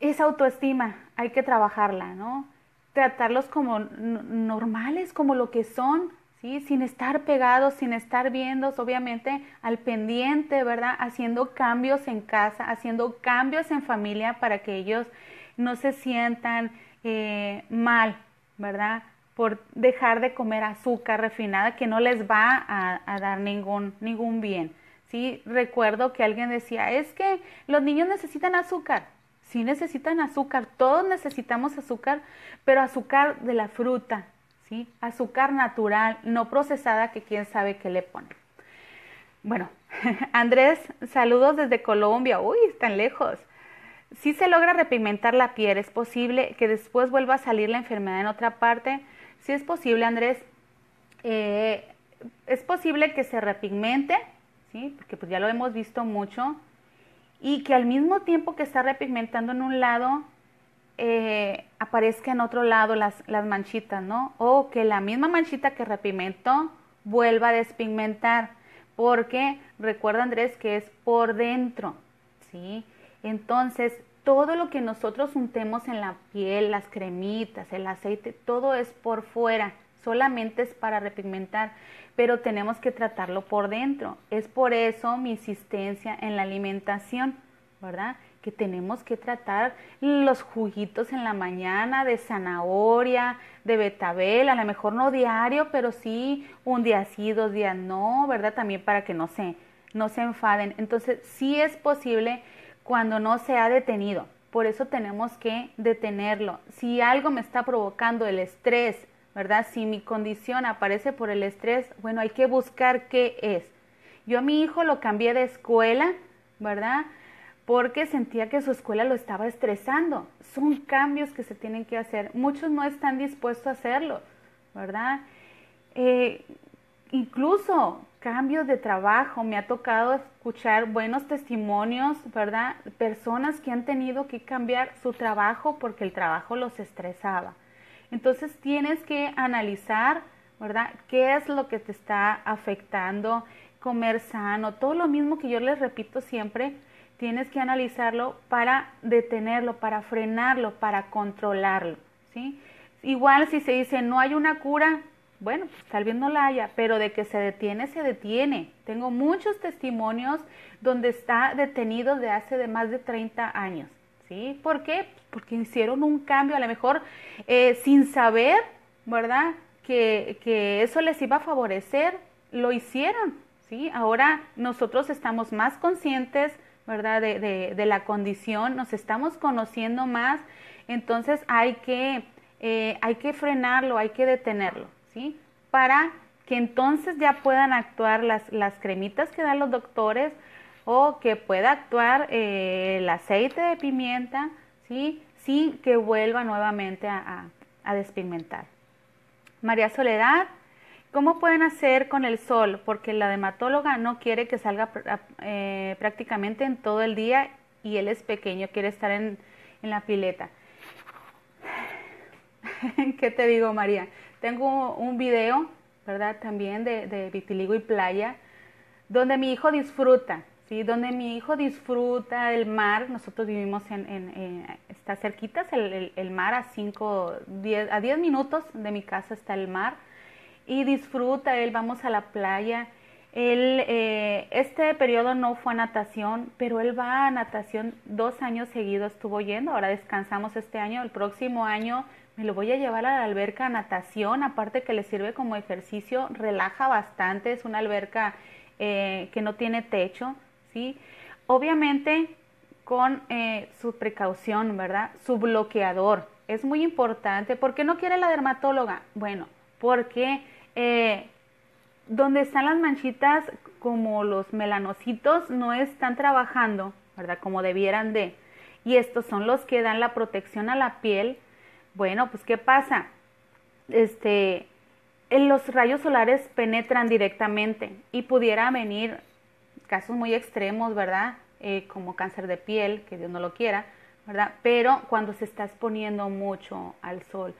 esa autoestima hay que trabajarla, ¿no? Tratarlos como normales, como lo que son, sin estar pegados, sin estar viendo, obviamente al pendiente, ¿verdad? Haciendo cambios en casa, haciendo cambios en familia para que ellos no se sientan eh, mal, ¿verdad? Por dejar de comer azúcar refinada que no les va a, dar ningún, ningún bien. Sí, recuerdo que alguien decía, es que los niños necesitan azúcar. Sí necesitan azúcar, todos necesitamos azúcar, pero azúcar de la fruta, Azúcar natural, no procesada, que quién sabe qué le pone. Bueno, Andrés, saludos desde Colombia. Uy, están lejos. Si se logra repigmentar la piel, ¿es posible que después vuelva a salir la enfermedad en otra parte? Si es posible, Andrés, eh, es posible que se repigmente, ¿sí? porque pues ya lo hemos visto mucho, y que al mismo tiempo que está repigmentando en un lado, eh, aparezca en otro lado las, manchitas, ¿no? O que la misma manchita que repimentó vuelva a despigmentar, porque recuerda Andrés que es por dentro, ¿sí? Entonces, todo lo que nosotros untemos en la piel, las cremitas, el aceite, todo es por fuera, solamente es para repigmentar, pero tenemos que tratarlo por dentro. Es por eso mi insistencia en la alimentación, ¿verdad? que tenemos que tratar los juguitos en la mañana de zanahoria, de betabel, a lo mejor no diario, pero sí un día sí, dos días no, ¿verdad? También para que no se, no se enfaden. Entonces, sí es posible cuando no se ha detenido. Por eso tenemos que detenerlo. Si algo me está provocando el estrés, ¿verdad? Si mi condición aparece por el estrés, bueno, hay que buscar qué es. Yo a mi hijo lo cambié de escuela, ¿verdad? porque sentía que su escuela lo estaba estresando. Son cambios que se tienen que hacer. Muchos no están dispuestos a hacerlo, ¿verdad? Eh, incluso cambios de trabajo. Me ha tocado escuchar buenos testimonios, ¿verdad? Personas que han tenido que cambiar su trabajo porque el trabajo los estresaba. Entonces tienes que analizar, ¿verdad? ¿Qué es lo que te está afectando? Comer sano, todo lo mismo que yo les repito siempre tienes que analizarlo para detenerlo, para frenarlo, para controlarlo, ¿sí? Igual si se dice no hay una cura, bueno, pues, tal vez no la haya, pero de que se detiene, se detiene. Tengo muchos testimonios donde está detenido de hace de más de 30 años, ¿sí? ¿Por qué? Porque hicieron un cambio, a lo mejor eh, sin saber, ¿verdad? Que, que eso les iba a favorecer, lo hicieron, ¿sí? Ahora nosotros estamos más conscientes, ¿verdad? De, de, la condición, nos estamos conociendo más, entonces hay que, eh, hay que frenarlo, hay que detenerlo, ¿sí? Para que entonces ya puedan actuar las, las cremitas que dan los doctores o que pueda actuar eh, el aceite de pimienta, ¿sí? Sin que vuelva nuevamente a, a despigmentar. María Soledad ¿Cómo pueden hacer con el sol? Porque la dermatóloga no quiere que salga eh, prácticamente en todo el día y él es pequeño, quiere estar en, la pileta. ¿Qué te digo, María? Tengo un video, ¿verdad? También de, vitiligo y playa, donde mi hijo disfruta, ¿sí? Donde mi hijo disfruta el mar. Nosotros vivimos en, en, está cerquita el, mar, a 5, a 10 minutos de mi casa está el mar y disfruta él, vamos a la playa. Él, eh, este periodo no fue a natación, pero él va a natación dos años seguidos, estuvo yendo, ahora descansamos este año, el próximo año me lo voy a llevar a la alberca a natación, aparte que le sirve como ejercicio, relaja bastante, es una alberca eh, que no tiene techo, ¿sí? Obviamente con eh, su precaución, ¿verdad? Su bloqueador, es muy importante. ¿Por qué no quiere la dermatóloga? Bueno, porque eh, donde están las manchitas como los melanocitos no están trabajando, ¿verdad? Como debieran de. Y estos son los que dan la protección a la piel. Bueno, pues ¿qué pasa? Este, los rayos solares penetran directamente y pudiera venir casos muy extremos, ¿verdad? Eh, como cáncer de piel, que Dios no lo quiera, ¿verdad? Pero cuando se está exponiendo mucho al sol.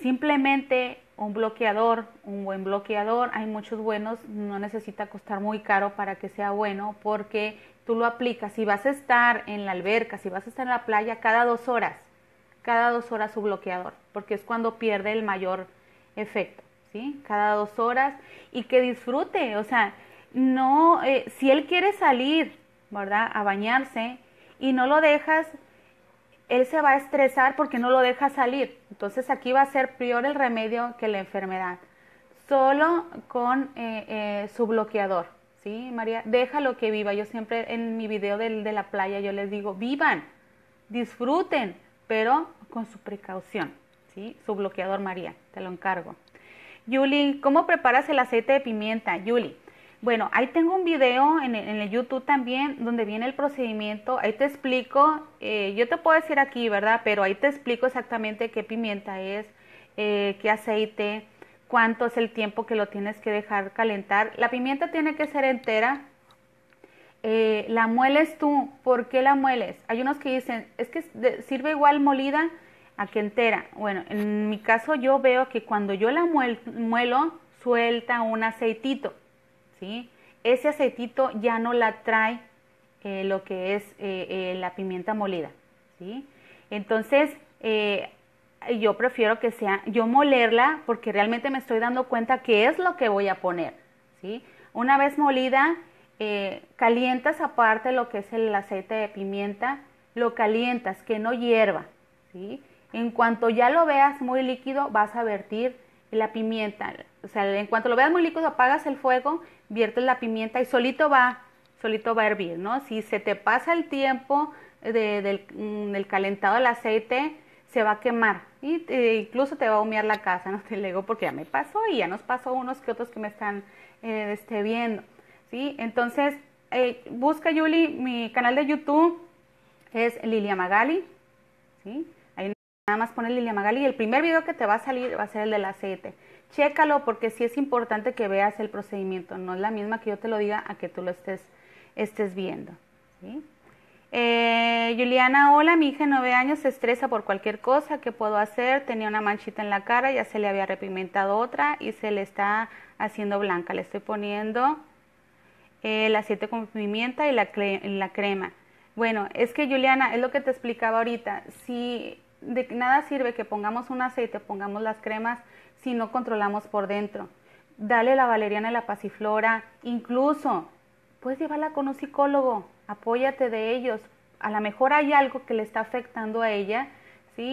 Simplemente un bloqueador, un buen bloqueador, hay muchos buenos, no necesita costar muy caro para que sea bueno porque tú lo aplicas. Si vas a estar en la alberca, si vas a estar en la playa, cada dos horas, cada dos horas su bloqueador, porque es cuando pierde el mayor efecto, ¿sí? Cada dos horas y que disfrute, o sea, no, eh, si él quiere salir, ¿verdad? A bañarse y no lo dejas, él se va a estresar porque no lo deja salir. Entonces aquí va a ser peor el remedio que la enfermedad. Solo con eh, eh, su bloqueador, ¿sí, María? Déjalo que viva. Yo siempre en mi video de, de la playa yo les digo, vivan, disfruten, pero con su precaución, ¿sí? Su bloqueador, María, te lo encargo. Yuli, ¿cómo preparas el aceite de pimienta? Yuli, bueno, ahí tengo un video en el, YouTube también donde viene el procedimiento. Ahí te explico, eh, yo te puedo decir aquí, ¿verdad? Pero ahí te explico exactamente qué pimienta es, eh, qué aceite, cuánto es el tiempo que lo tienes que dejar calentar. La pimienta tiene que ser entera. Eh, la mueles tú, ¿por qué la mueles? Hay unos que dicen, es que sirve igual molida a que entera. Bueno, en mi caso yo veo que cuando yo la muelo, suelta un aceitito. Ese aceitito ya no la trae eh, lo que es eh, eh, la pimienta molida, Entonces, yo prefiero que sea yo molerla porque realmente me estoy dando cuenta que es lo que voy a poner, Una vez molida, calientas aparte lo que es el aceite de pimienta, lo calientas, que no hierva, En cuanto ya lo veas muy líquido, vas a vertir la pimienta. O sea, en cuanto lo veas muy líquido, apagas el fuego viertes la pimienta y solito va, solito va a hervir, ¿no? Si se te pasa el tiempo mm, del, calentado del aceite, se va a quemar y incluso te va a humear la casa, no te digo porque ya me pasó y ya nos pasó unos que otros que me están eh, este, viendo, ¿sí? Entonces, eh, busca Yuli, mi canal de YouTube es Lilia Magali, ¿sí? Ahí nada más pone Lilia Magali y el primer video que te va a salir va a ser el del aceite chécalo porque sí es importante que veas el procedimiento. No es la misma que yo te lo diga a que tú lo estés, estés viendo. Eh, Juliana, hola, mi hija de 9 años se estresa por cualquier cosa. que puedo hacer? Tenía una manchita en la cara, ya se le había repimentado otra y se le está haciendo blanca. Le estoy poniendo el eh, aceite con pimienta y la, la crema. Bueno, es que Juliana, es lo que te explicaba ahorita. Si de nada sirve que pongamos un aceite, pongamos las cremas si no controlamos por dentro. Dale la valeriana y la pasiflora, incluso puedes llevarla con un psicólogo, apóyate de ellos. A lo mejor hay algo que le está afectando a ella, ¿sí?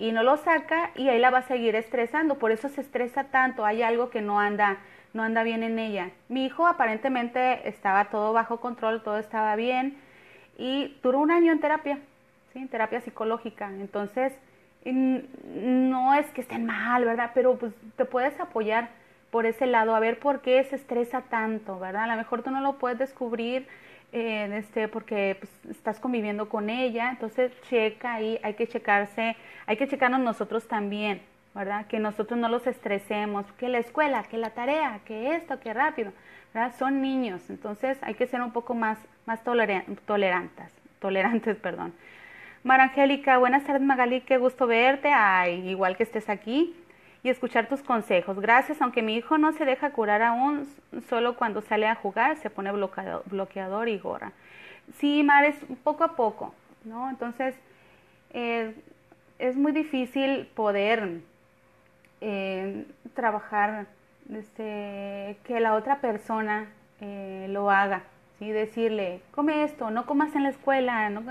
Y, no lo saca y ahí la va a seguir estresando, por eso se estresa tanto, hay algo que no anda no anda bien en ella. Mi hijo aparentemente estaba todo bajo control, todo estaba bien y duró un año en terapia, ¿sí? en terapia psicológica. Entonces, no es que estén mal, ¿verdad? Pero pues te puedes apoyar por ese lado, a ver por qué se estresa tanto, ¿verdad? A lo mejor tú no lo puedes descubrir eh, este, porque pues, estás conviviendo con ella, entonces checa ahí, hay que checarse, hay que checarnos nosotros también, ¿verdad? Que nosotros no los estresemos, que la escuela, que la tarea, que esto, que rápido, ¿verdad? Son niños, entonces hay que ser un poco más, más tolerantes, tolerantes, perdón. Angélica, buenas tardes Magali, qué gusto verte, ay, igual que estés aquí y escuchar tus consejos. Gracias, aunque mi hijo no se deja curar aún, solo cuando sale a jugar se pone bloqueador, y gorra. Sí, Mar, es poco a poco, ¿no? Entonces, eh, es muy difícil poder eh, trabajar este, que la otra persona eh, lo haga, ¿sí? Decirle, come esto, no comas en la escuela, no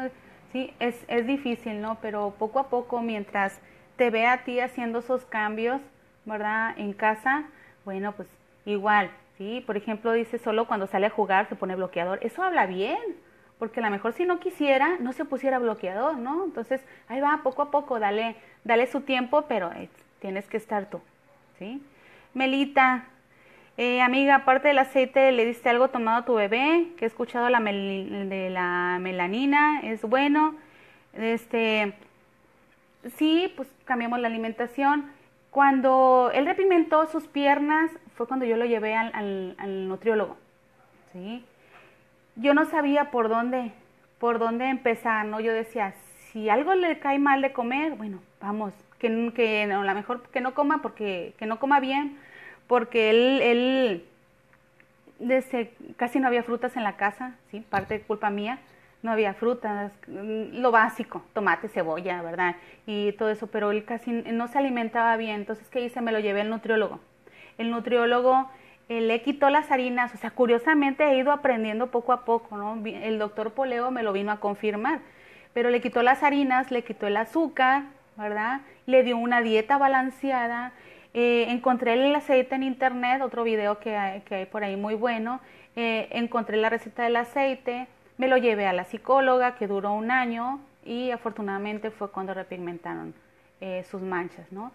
¿sí? Es, es difícil, ¿no? Pero poco a poco, mientras te ve a ti haciendo esos cambios, ¿verdad? En casa, bueno, pues igual, ¿sí? Por ejemplo, dice, solo cuando sale a jugar se pone bloqueador. Eso habla bien, porque a lo mejor si no quisiera, no se pusiera bloqueador, ¿no? Entonces, ahí va, poco a poco, dale, dale su tiempo, pero eh, tienes que estar tú, ¿sí? Melita, eh, amiga, aparte del aceite, ¿le diste algo tomado a tu bebé? Que he escuchado la de la melanina, es bueno. Este, sí, pues cambiamos la alimentación. Cuando él repimentó sus piernas, fue cuando yo lo llevé al, nutriólogo. ¿sí? Yo no sabía por dónde, por dónde empezar, ¿no? Yo decía, si algo le cae mal de comer, bueno, vamos, que, no, a lo mejor que no coma porque que no coma bien, porque él, él desde, casi no había frutas en la casa, ¿sí? parte de culpa mía, no había frutas, lo básico, tomate, cebolla, ¿verdad? Y todo eso, pero él casi no se alimentaba bien, entonces ¿qué hice? Me lo llevé al nutriólogo. El nutriólogo le quitó las harinas, o sea, curiosamente he ido aprendiendo poco a poco, ¿no? El doctor Poleo me lo vino a confirmar, pero le quitó las harinas, le quitó el azúcar, ¿verdad? Le dio una dieta balanceada, eh, encontré el aceite en internet, otro video que hay, por ahí muy bueno. Eh, encontré la receta del aceite, me lo llevé a la psicóloga que duró un año y afortunadamente fue cuando repigmentaron eh, sus manchas, ¿no?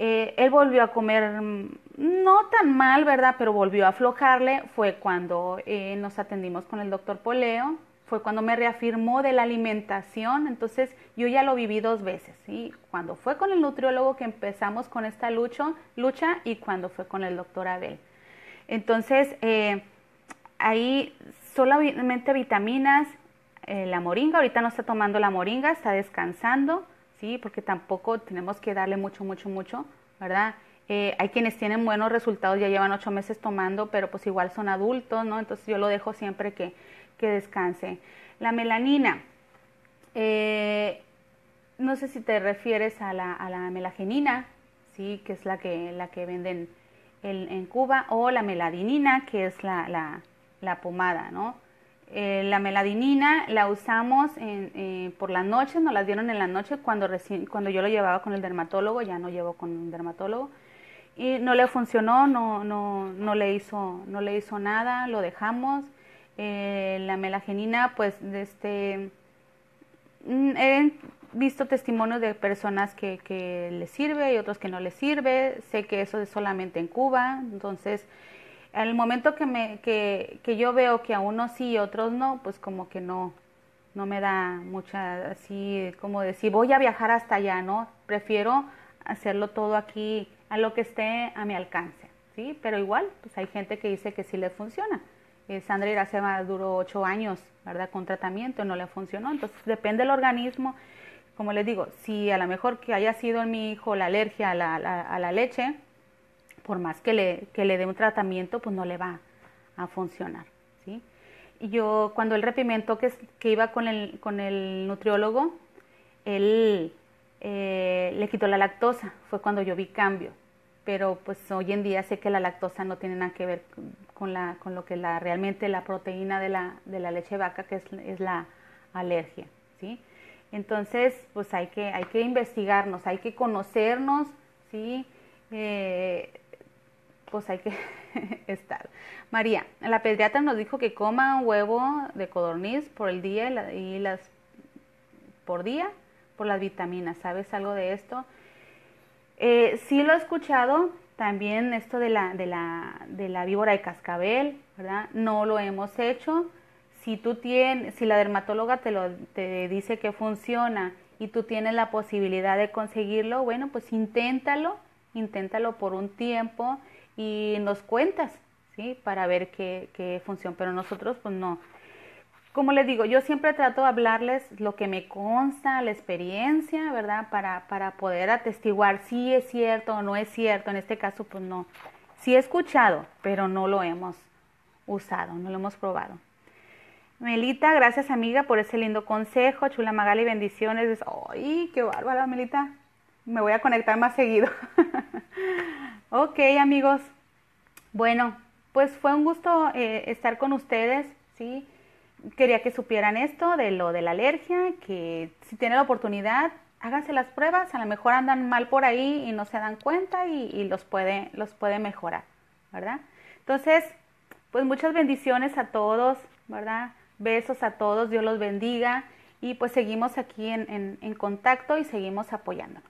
él volvió a comer mm, no tan mal, ¿verdad? Pero volvió a aflojarle. Fue cuando nos atendimos con el doctor Poleo fue cuando me reafirmó de la alimentación, entonces yo ya lo viví dos veces, cuando fue con el nutriólogo que empezamos con esta lucha, lucha y cuando fue con el doctor Abel. Entonces, eh, ahí solamente vitaminas, eh, la moringa, ahorita no está tomando la moringa, está descansando, ¿sí? Porque tampoco tenemos que darle mucho, mucho, mucho, ¿verdad? Eh, hay quienes tienen buenos resultados, ya llevan ocho meses tomando, pero pues igual son adultos, ¿no? Entonces yo lo dejo siempre que, que descanse. La melanina, eh, no sé si te refieres a la, a melagenina, ¿sí? Que es la que, la que venden en, Cuba, o la meladinina, que es la, la, pomada, ¿no? Eh, la meladinina la usamos por la noche, nos la dieron en la noche cuando, recién, cuando yo lo llevaba con el dermatólogo, ya no llevo con un dermatólogo y no le funcionó, no, no, no, le, hizo, no le hizo nada, lo dejamos. Eh, la melagenina, pues, este, mm, he visto testimonios de personas que, que le sirve y otros que no le sirve. Sé que eso es solamente en Cuba, entonces, al momento que, me, que, yo veo que a unos sí y otros no, pues como que no, no me da mucha, así como decir, voy a viajar hasta allá, ¿no? Prefiero hacerlo todo aquí a lo que esté a mi alcance, ¿sí? Pero igual, pues hay gente que dice que sí le funciona. Eh, Sandra Iracema duró ocho años, ¿verdad? Con tratamiento, no le funcionó. Entonces, depende del organismo. Como les digo, si a lo mejor que haya sido en mi hijo la alergia a la, a la leche, por más que le, le dé un tratamiento, pues no le va a funcionar, ¿sí? Y yo, cuando él repimiento que, que iba con el, con el nutriólogo, él eh, le quitó la lactosa, fue cuando yo vi cambio, pero pues hoy en día sé que la lactosa no tiene nada que ver con, la, con lo que la, realmente la proteína de la, de la leche vaca, que es, la alergia, ¿sí? Entonces, pues hay que, hay que investigarnos, hay que conocernos, ¿sí? Eh, pues hay que estar. María, la pediatra nos dijo que coma un huevo de codorniz por el día y las por día por las vitaminas. ¿Sabes algo de esto? Eh, sí lo he escuchado, también esto de la, de la, de la víbora de cascabel, ¿verdad? No lo hemos hecho. Si tú tienes, si la dermatóloga te lo te dice que funciona y tú tienes la posibilidad de conseguirlo, bueno, pues inténtalo, inténtalo por un tiempo y nos cuentas, ¿sí? Para ver qué, qué funciona. Pero nosotros, pues no, como les digo, yo siempre trato de hablarles lo que me consta, la experiencia, ¿verdad? Para, para poder atestiguar si es cierto o no es cierto. En este caso, pues no. Sí he escuchado, pero no lo hemos usado, no lo hemos probado. Melita, gracias amiga por ese lindo consejo. Chula Magali, bendiciones. ¡Ay, qué bárbara, Melita! Me voy a conectar más seguido. ok, amigos. Bueno, pues fue un gusto eh, estar con ustedes, ¿sí? quería que supieran esto de lo de la alergia, que si tienen la oportunidad, háganse las pruebas, a lo mejor andan mal por ahí y no se dan cuenta y, los, puede, los puede mejorar, ¿verdad? Entonces, pues muchas bendiciones a todos, ¿verdad? Besos a todos, Dios los bendiga y pues seguimos aquí en, en contacto y seguimos apoyándonos.